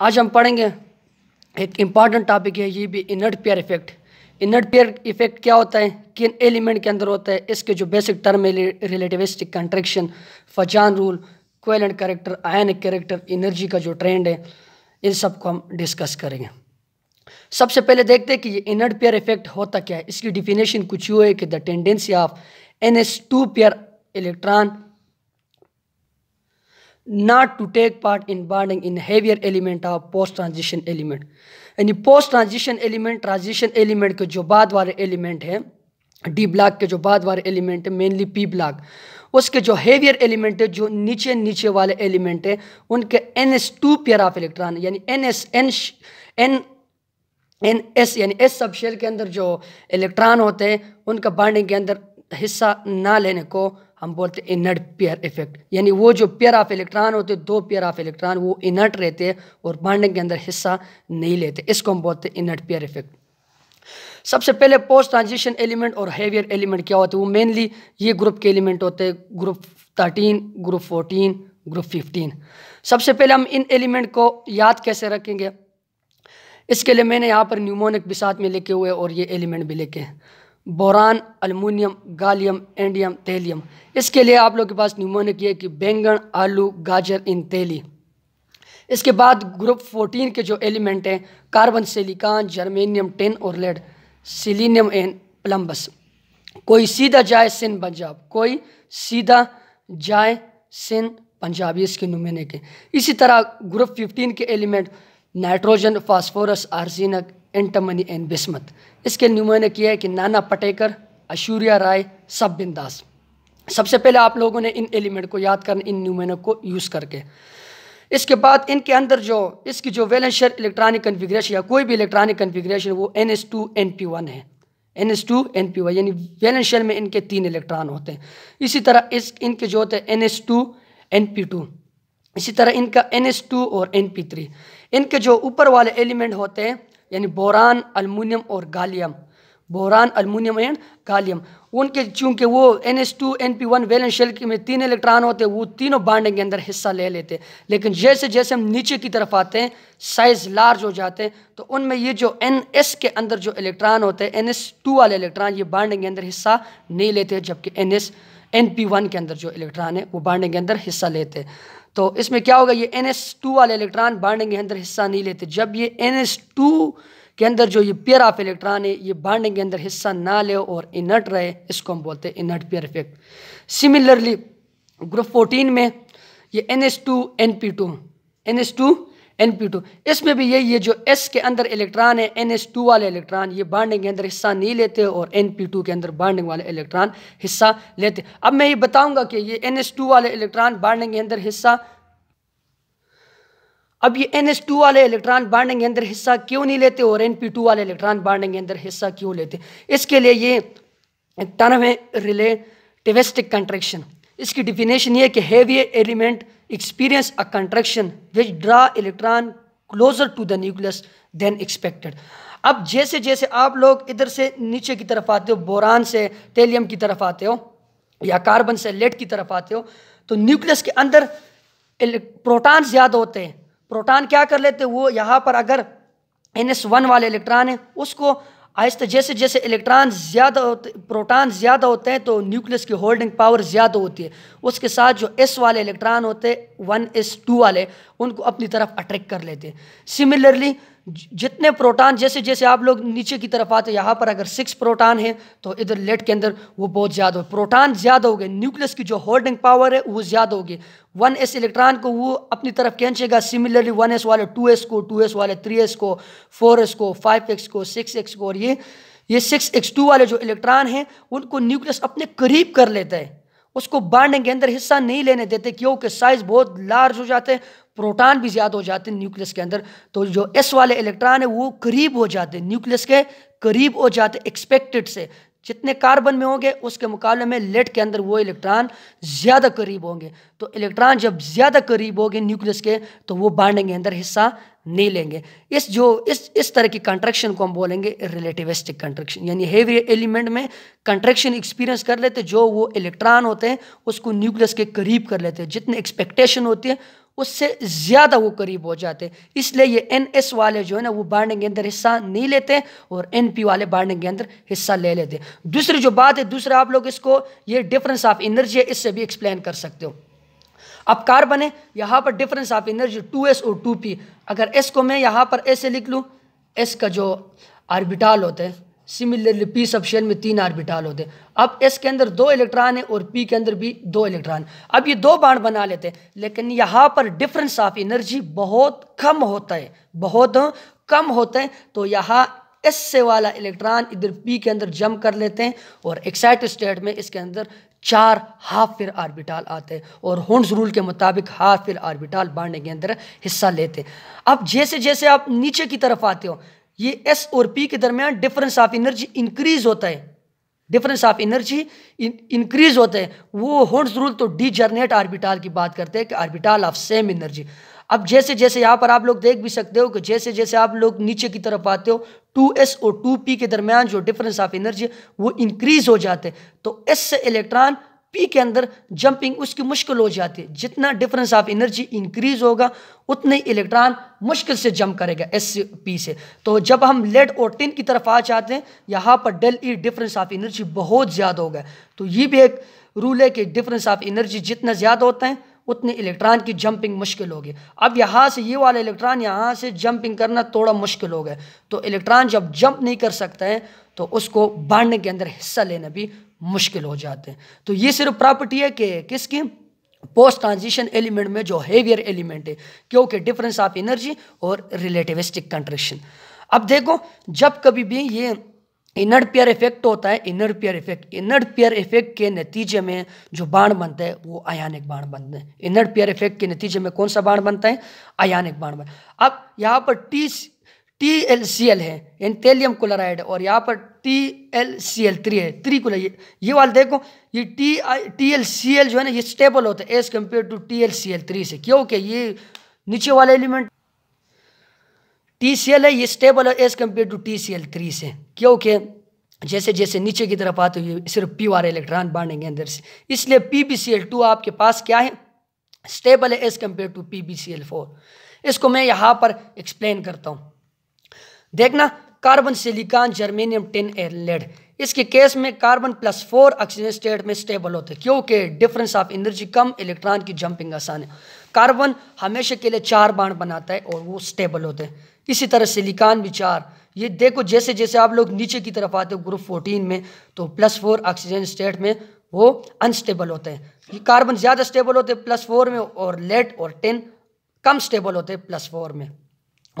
आज हम पढ़ेंगे एक इम्पॉर्टेंट टॉपिक है ये भी inert pair effect inert pair effect क्या होता है किन एलिमेंट के अंदर होता है इसके जो बेसिक टर्म है रिलेटिविस्टिक कंट्रेक्शन फजान रूल कोयल and character ionic character energy का जो ट्रेंड है इन सब को हम डिस्कस करेंगे सबसे पहले देखते हैं कि ये इनर्ट पेयर इफेक्ट होता क्या है इसकी डिफिनेशन कुछ यू है कि the tendency of N S two pair electron not to take part in bonding in heavier element of post transition element यानी post transition element transition element के जो बाद वाले एलिमेंट हैं डी ब्लॉक के जो बाद वाले एलिमेंट है मेनली पी ब्लॉक उसके जो हेवियर एलिमेंट है जो नीचे नीचे वाले एलिमेंट है उनके N S two pair of electron यानी N S N N N S यानी एस सब शेयर के अंदर जो इलेक्ट्रॉन होते हैं उनका बाइंडिंग के अंदर हिस्सा ना लेने को हम बोलते हैं इनर्ट पेयर इफेक्ट यानी वो जो पेयर ऑफ इलेक्ट्रॉन होते दो पेयर ऑफ इलेक्ट्रॉन वो इनर्ट रहते हैं और बॉन्डिंग के अंदर हिस्सा नहीं लेते इसको हम बोलते हैं इनर्ट पेयर इफेक्ट सबसे पहले पोस्ट ट्रांजिशन एलिमेंट और हेवियर एलिमेंट क्या होते हैं वो मेनली ये ग्रुप के एलिमेंट होते हैं group thirteen group fourteen group fifteen सबसे पहले हम इन एलिमेंट को याद कैसे रखेंगे इसके लिए मैंने यहाँ पर न्यूमोनिक भी साथ में लेके हुए और ये एलिमेंट भी लेके हैं बोरान अलमूनियम गालियम एंडियम तेलियम इसके लिए आप लोग के पास न्यूमोनिक ये कि बैंगन आलू गाजर इन तेली इसके बाद ग्रुप 14 के जो एलिमेंट हैं कार्बन सिलिकॉन जर्मेनियम टेन और लेड सिलीनियम एंड प्लम्बस कोई सीधा जाए सिंध पंजाब कोई सीधा जाए सिंध पंजाब इसके नुमाने के इसी तरह ग्रुप 15 के element nitrogen phosphorus arsenic antimony and bismuth इसके न्यूमोने किया है कि नाना पटेकर अशूर्या राय सब बिंदास सबसे पहले आप लोगों ने इन एलिमेंट को याद करना इन न्यूमोने को यूज़ करके इसके बाद इनके अंदर जो इसकी जो वेलेंशियर इलेक्ट्रॉनिक कन्फिग्रेशन या कोई भी इलेक्ट्रॉनिक कन्फिग्रेशन वो N S two N P one है N S two N P one यानी वेलेंशियर में इनके तीन इलेक्ट्रॉन होते हैं इसी तरह इस इनके जो होते हैं N S two N P two इसी तरह इनका एन एस टू और एन पी थ्री इनके जो ऊपर वाले एलिमेंट होते हैं यानी बोरान अलमूनियम और gallium boron aluminium and gallium उनके चूंकि वो N S two N P one valence shell में तीन इलेक्ट्रॉन होते हैं वो तीनों बांडिंग के अंदर हिस्सा ले लेते हैं लेकिन जैसे जैसे हम नीचे की तरफ आते हैं साइज लार्ज हो जाते हैं तो उनमें ये जो एन एस के अंदर जो इलेक्ट्रॉन होते हैं एन एस टू वाले इलेक्ट्रॉन ये बांडिंग के अंदर हिस्सा नहीं लेते जबकि N S N P one के अंदर जो इलेक्ट्रॉन है वो बांडिंग के अंदर हिस्सा लेते हैं तो इसमें क्या होगा ये एन एस टू वाले इलेक्ट्रॉन बाडिंग के अंदर हिस्सा नहीं लेते जब ये एन एस टू के अंदर जो ये पेयर ऑफ इलेक्ट्रॉन है ये बाडिंग के अंदर हिस्सा ना ले और इनर्ट रहे इसको हम बोलते हैं inert pair effect similarly group fourteen में ये N S two N P two N S two N P two इसमें भी यही है जो एस के अंदर इलेक्ट्रॉन है एन एस टू वाले इलेक्ट्रॉन ये बांडिंग के अंदर हिस्सा नहीं लेते और एन पी टू के अंदर बांडिंग वाले इलेक्ट्रॉन हिस्सा लेते अब मैं ये बताऊंगा कि ये एन एस टू वाले इलेक्ट्रॉन बांडिंग के अंदर हिस्सा अब ये एन एस टू वाले इलेक्ट्रॉन बांडिंग के अंदर हिस्सा क्यों नहीं लेते और एन पी टू वाले इलेक्ट्रॉन बांडिंग के अंदर हिस्सा क्यों लेते इसके लिए ये टर्म है रिलेटिविस्टिक कंट्रेक्शन इसकी डिफिनेशन ये कि heavy element experience a contraction which draw electron closer to the nucleus than expected अब जैसे जैसे आप लोग इधर से नीचे की तरफ आते हो बोरान से टेलियम की तरफ आते हो या कार्बन से लेड की तरफ आते हो तो न्यूक्लियस के अंदर प्रोटॉन ज़्यादा होते हैं प्रोटॉन क्या कर लेते हैं वो यहाँ पर अगर एन एस वन वाले इलेक्ट्रॉन है उसको आहिस्ता जैसे जैसे इलेक्ट्रॉन ज़्यादा होते प्रोटॉन ज़्यादा होते हैं तो न्यूक्लियस की होल्डिंग पावर ज़्यादा होती है उसके साथ जो एस वाले इलेक्ट्रॉन होते हैं वन एस टू वाले उनको अपनी तरफ अट्रैक्ट कर लेते हैं सिमिलरली जितने प्रोटॉन जैसे जैसे आप लोग नीचे की तरफ आते यहाँ पर अगर सिक्स प्रोटॉन है तो इधर लेट के अंदर वो बहुत ज़्यादा हो प्रोटॉन ज़्यादा हो गए न्यूक्लियस की जो होल्डिंग पावर है वो ज़्यादा होगी वन एस इलेक्ट्रॉन को वो अपनी तरफ खींचेगा सिमिलरली वन एस वाले टू एस को टू एस वाले थ्री एस को फोर एस को फाइव एक्स को सिक्स एक्स को और ये ये सिक्स एक्स टू वाले जो इलेक्ट्रॉन हैं उनको न्यूक्लियस अपने करीब कर लेता है उसको बांडिंग के अंदर हिस्सा नहीं लेने देते क्योंकि साइज़ बहुत लार्ज हो जाते हैं प्रोटॉन भी ज़्यादा हो जाते हैं न्यूक्लियस के अंदर तो जो एस वाले इलेक्ट्रॉन है वो करीब हो जाते हैं न्यूक्लियस के करीब हो जाते एक्सपेक्टेड से जितने कार्बन में होंगे उसके मुकाबले में लेड के अंदर वो इलेक्ट्रॉन ज़्यादा करीब होंगे तो इलेक्ट्रॉन जब ज़्यादा करीब होंगे न्यूक्लियस के तो वो बांडिंग के अंदर हिस्सा नहीं लेंगे इस जो इस इस तरह की कंट्रेक्शन को हम बोलेंगे रिलेटिविस्टिक कंट्रेक्शन यानी हेवी एलिमेंट में कंट्रेक्शन एक्सपीरियंस कर लेते जो वो इलेक्ट्रॉन होते हैं उसको न्यूक्लियस के करीब कर लेते हैं जितने एक्सपेक्टेशन होती है उससे ज़्यादा वो करीब हो जाते हैं इसलिए ये एन एस वाले जो है ना वो बांटने के अंदर हिस्सा नहीं लेते और एन पी वाले बाइंडिंग के अंदर हिस्सा ले लेते हैं दूसरी जो बात है दूसरा आप लोग इसको ये डिफरेंस ऑफ एनर्जी है इससे भी एक्सप्लेन कर सकते हो अब कार्बन है यहाँ पर difference of energy two S और टू पी अगर एस को मैं यहाँ पर ऐसे लिख लूँ एस का जो आर्बिटाल होता है सिमिलरली पी सब शेल में तीन आर्बिटाल होते हैं अब एस के अंदर दो इलेक्ट्रॉन है और पी के अंदर भी दो इलेक्ट्रॉन अब ये दो बाण बना लेते हैं लेकिन यहाँ पर डिफरेंस ऑफ एनर्जी बहुत कम होता है बहुत कम होते हैं तो यहाँ एस से वाला इलेक्ट्रॉन इधर पी के अंदर जम कर लेते हैं और एक्साइट स्टेट में इसके अंदर चार हाफ फिर आर्बिटाल आते हैं और होंड्स रूल के मुताबिक हाफ फिर आर्बिटाल बांटने के अंदर हिस्सा लेते हैं अब जैसे जैसे आप नीचे की तरफ आते हो ये एस और पी के दरमियान डिफरेंस ऑफ एनर्जी इंक्रीज होता है डिफरेंस ऑफ एनर्जी इंक्रीज होता है वो होर्ड्स रूल तो डी जर्नेट आर्बिटाल की बात करते हैं कि आर्बिटाल ऑफ सेम एनर्जी अब जैसे जैसे यहाँ पर आप लोग देख भी सकते हो कि जैसे जैसे आप लोग नीचे की तरफ आते हो टू एस और टू पी के दरमियान जो डिफरेंस ऑफ एनर्जी वो इंक्रीज हो जाते हैं तो एस से इलेक्ट्रॉन पी के अंदर जंपिंग उसकी मुश्किल हो जाती है जितना डिफरेंस ऑफ एनर्जी इंक्रीज होगा उतने इलेक्ट्रॉन मुश्किल से जंप करेगा एस पी से तो जब हम लेड और टिन की तरफ आ जाते हैं यहाँ पर del E difference of energy बहुत ज़्यादा होगा तो ये भी एक रूल है कि डिफरेंस ऑफ एनर्जी जितना ज़्यादा होता है उतने इलेक्ट्रॉन की जंपिंग मुश्किल होगी अब यहाँ से ये वाला इलेक्ट्रॉन यहाँ से जंपिंग करना थोड़ा मुश्किल हो गया तो इलेक्ट्रॉन जब जंप नहीं कर सकते हैं तो उसको बांधने के अंदर हिस्सा लेना भी मुश्किल हो जाते हैं तो ये सिर्फ प्रॉपर्टी है कि किसकी पोस्ट ट्रांजिशन एलिमेंट में जो हेवियर एलिमेंट है क्योंकि डिफरेंस ऑफ एनर्जी और रिलेटिविस्टिक कंट्रेक्शन अब देखो जब कभी भी ये इनर पियर इफेक्ट होता है inert pair effect inert pair effect के नतीजे में जो बाण बनता है वो अयानिक बाण बनते हैं इनर पियर इफेक्ट के नतीजे में कौन सा बाण बनता है अयानिक बाण बन अब यहाँ पर T T L C L है यानी टेलियम क्लोराइड और यहाँ पर T L C L three है थ्री कुल ये ये देखो ये T I T L C L जो है ना ये स्टेबल होता है as compare to T L C L three से क्योंकि ये नीचे वाला एलिमेंट टी सी एल है ये स्टेबल है as compare to T C L three से क्योंकि जैसे जैसे नीचे की तरफ आते हुए सिर्फ पी वाले इलेक्ट्रॉन बांधेंगे अंदर से इसलिए P B C L two आपके पास क्या है स्टेबल है as compare to P B C L four इसको मैं यहाँ पर एक्सप्लेन करता हूँ देखना carbon silicon germanium tin and lead इसके केस में carbon plus four oxygen state में स्टेबल होते क्योंकि डिफरेंस ऑफ एनर्जी कम इलेक्ट्रॉन की जंपिंग आसान है कार्बन हमेशा के लिए चार बाण बनाता है और वो स्टेबल होते हैं इसी तरह सिलिकॉन भी चार ये देखो जैसे जैसे आप लोग नीचे की तरफ आते हो ग्रुप फोर्टीन में तो प्लस फोर ऑक्सीजन स्टेट में वो अनस्टेबल होते हैं ये कार्बन ज़्यादा स्टेबल होते हैं प्लस फोर में और लेड और टेन कम स्टेबल होते हैं प्लस फोर में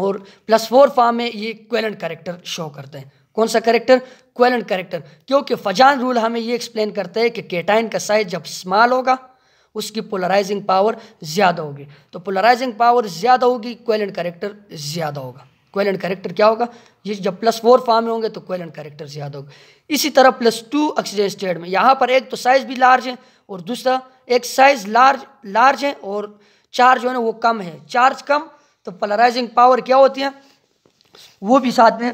और प्लस फोर फॉर्म में ये क्वेलन करेक्टर शो करते हैं कौन सा करेक्टर क्वेलन करेक्टर क्योंकि फजान रूल हमें ये एक्सप्लेन करता है कि केटाइन का साइज जब स्मॉल होगा उसकी पोलराइजिंग पावर ज़्यादा होगी तो पोलराइजिंग पावर ज़्यादा होगी क्वेलन करेक्टर ज़्यादा होगा क्वेलन करेक्टर क्या होगा ये जब प्लस फोर फॉर्म में होंगे तो क्वेलन करेक्टर ज़्यादा होगा इसी तरह प्लस टू ऑक्सीजन स्टेट में यहाँ पर एक तो साइज़ भी लार्ज है और दूसरा एक साइज़ लार्ज लार्ज है और चार्ज जो है ना वो कम है चार्ज कम तो पोलराइजिंग पावर क्या होती है वो भी साथ में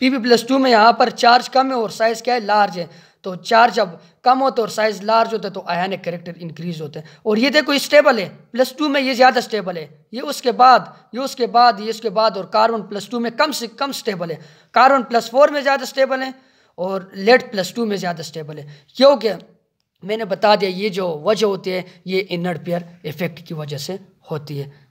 पी पी प्लस टू में यहाँ पर चार्ज कम है और साइज़ क्या है लार्ज है तो चार्ज अब कम होता तो है और साइज़ लार्ज होता है तो आयानिक करेक्टर इंक्रीज होते हैं और ये देखो स्टेबल है प्लस टू में ये ज़्यादा स्टेबल है ये उसके बाद ये उसके बाद ये उसके बाद और कार्बन प्लस टू में कम से कम स्टेबल है कार्बन प्लस फोर में ज़्यादा स्टेबल है और लेड प्लस टू में ज़्यादा स्टेबल है क्योंकि मैंने बता दिया ये जो वजह होती है ये इनर पेयर इफेक्ट की वजह से होती है